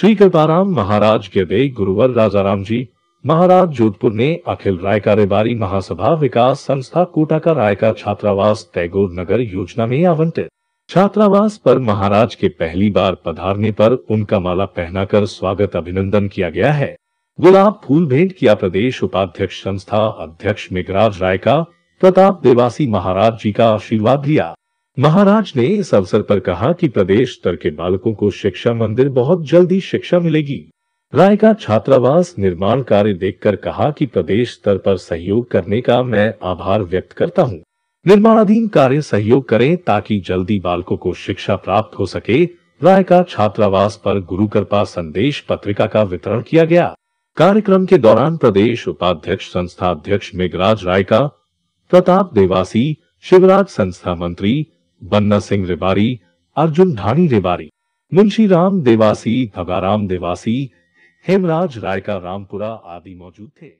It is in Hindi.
श्री कृपाराम महाराज के बे गुरुवर राजाराम जी महाराज जोधपुर ने अखिल राय कार्यबारी महासभा विकास संस्था कोटा का राय का छात्रावास टैगोर नगर योजना में आवंटित छात्रावास पर महाराज के पहली बार पधारने पर उनका माला पहनाकर स्वागत अभिनंदन किया गया है गुलाब फूल भेंट किया प्रदेश उपाध्यक्ष संस्था अध्यक्ष मेघराज राय का प्रताप देवासी महाराज जी का आशीर्वाद लिया महाराज ने इस अवसर पर कहा कि प्रदेश स्तर के बालकों को शिक्षा मंदिर बहुत जल्दी शिक्षा मिलेगी राय का छात्रावास निर्माण कार्य देखकर कहा कि प्रदेश स्तर पर सहयोग करने का मैं आभार व्यक्त करता हूं। निर्माणाधीन कार्य सहयोग करें ताकि जल्दी बालकों को शिक्षा प्राप्त हो सके राय का छात्रावास पर गुरु कृपा संदेश पत्रिका का वितरण किया गया कार्यक्रम के दौरान प्रदेश उपाध्यक्ष संस्था अध्यक्ष मेघराज राय का प्रताप देवासी शिवराज संस्था मंत्री बन्ना सिंह रेबारी अर्जुन ढाणी रेबारी मुंशी राम देवासी भगाराम देवासी हेमराज राय का रामपुरा आदि मौजूद थे